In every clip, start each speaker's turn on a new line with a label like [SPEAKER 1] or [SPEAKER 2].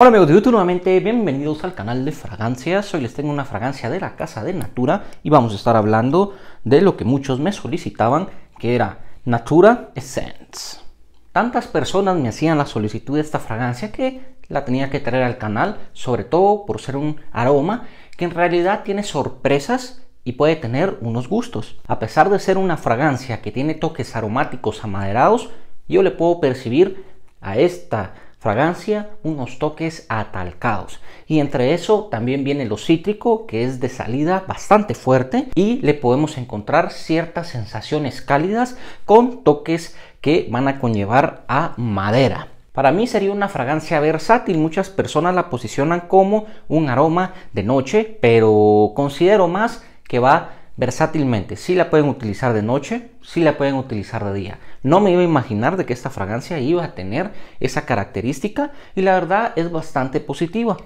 [SPEAKER 1] Hola amigos de YouTube, nuevamente bienvenidos al canal de fragancias. Hoy les tengo una fragancia de la casa de Natura y vamos a estar hablando de lo que muchos me solicitaban, que era Natura Essence. Tantas personas me hacían la solicitud de esta fragancia que la tenía que traer al canal, sobre todo por ser un aroma que en realidad tiene sorpresas y puede tener unos gustos. A pesar de ser una fragancia que tiene toques aromáticos amaderados, yo le puedo percibir a esta fragancia, unos toques atalcados. Y entre eso también viene lo cítrico, que es de salida bastante fuerte, y le podemos encontrar ciertas sensaciones cálidas con toques que van a conllevar a madera. Para mí sería una fragancia versátil, muchas personas la posicionan como un aroma de noche, pero considero más que va versátilmente. si la pueden utilizar de noche, si la pueden utilizar de día. No me iba a imaginar de que esta fragancia iba a tener esa característica y la verdad es bastante positiva.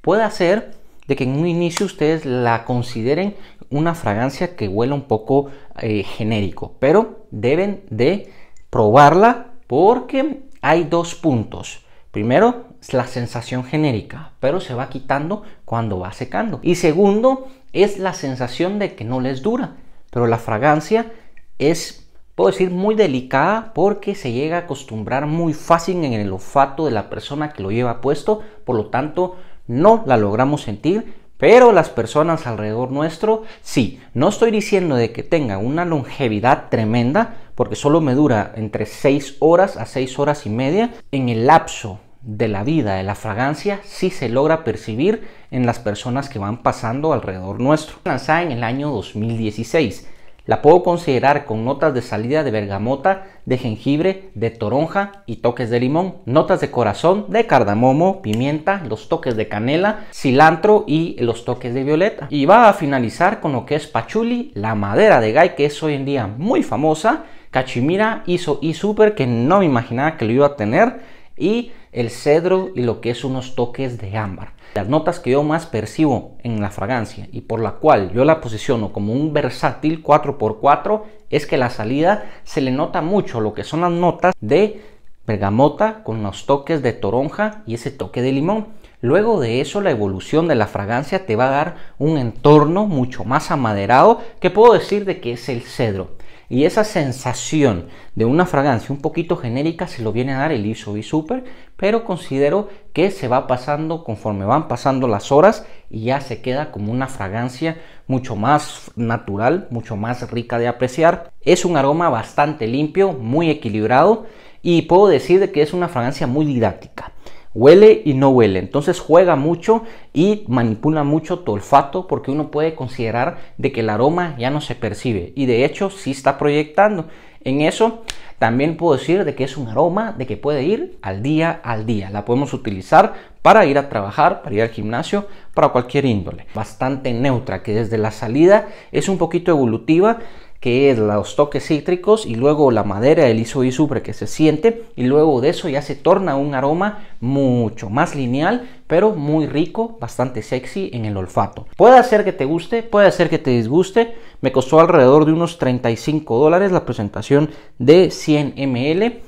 [SPEAKER 1] Puede ser de que en un inicio ustedes la consideren una fragancia que huele un poco eh, genérico, pero deben de probarla porque hay dos puntos. Primero, es la sensación genérica, pero se va quitando cuando va secando. Y segundo, es la sensación de que no les dura, pero la fragancia es, puedo decir, muy delicada porque se llega a acostumbrar muy fácil en el olfato de la persona que lo lleva puesto, por lo tanto, no la logramos sentir, pero las personas alrededor nuestro, sí, no estoy diciendo de que tenga una longevidad tremenda, porque solo me dura entre 6 horas a 6 horas y media en el lapso de la vida, de la fragancia, si se logra percibir en las personas que van pasando alrededor nuestro. Lanzada en el año 2016, la puedo considerar con notas de salida de bergamota, de jengibre, de toronja y toques de limón, notas de corazón, de cardamomo, pimienta, los toques de canela, cilantro y los toques de violeta. Y va a finalizar con lo que es pachuli, la madera de gay que es hoy en día muy famosa, cachimira, hizo y super que no me imaginaba que lo iba a tener y el cedro y lo que es unos toques de ámbar. Las notas que yo más percibo en la fragancia y por la cual yo la posiciono como un versátil 4x4 es que la salida se le nota mucho lo que son las notas de bergamota con los toques de toronja y ese toque de limón. Luego de eso, la evolución de la fragancia te va a dar un entorno mucho más amaderado que puedo decir de que es el cedro. Y esa sensación de una fragancia un poquito genérica se lo viene a dar el ISO V Super, pero considero que se va pasando conforme van pasando las horas y ya se queda como una fragancia mucho más natural, mucho más rica de apreciar. Es un aroma bastante limpio, muy equilibrado y puedo decir que es una fragancia muy didáctica. Huele y no huele. Entonces juega mucho y manipula mucho tu olfato porque uno puede considerar de que el aroma ya no se percibe. Y de hecho sí está proyectando. En eso también puedo decir de que es un aroma de que puede ir al día al día. La podemos utilizar para ir a trabajar, para ir al gimnasio, para cualquier índole. Bastante neutra, que desde la salida es un poquito evolutiva que es los toques cítricos y luego la madera, el iso y supre que se siente y luego de eso ya se torna un aroma mucho más lineal pero muy rico, bastante sexy en el olfato. Puede ser que te guste, puede ser que te disguste. Me costó alrededor de unos 35 dólares la presentación de 100 ml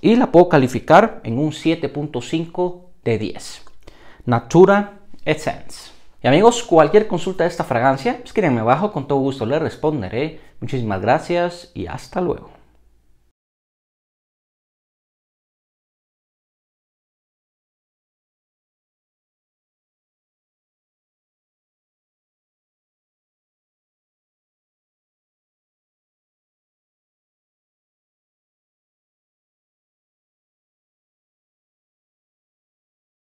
[SPEAKER 1] y la puedo calificar en un 7.5 de 10. Natura Essence. Y amigos, cualquier consulta de esta fragancia, escríbanme abajo, con todo gusto les responderé. Muchísimas gracias y hasta luego.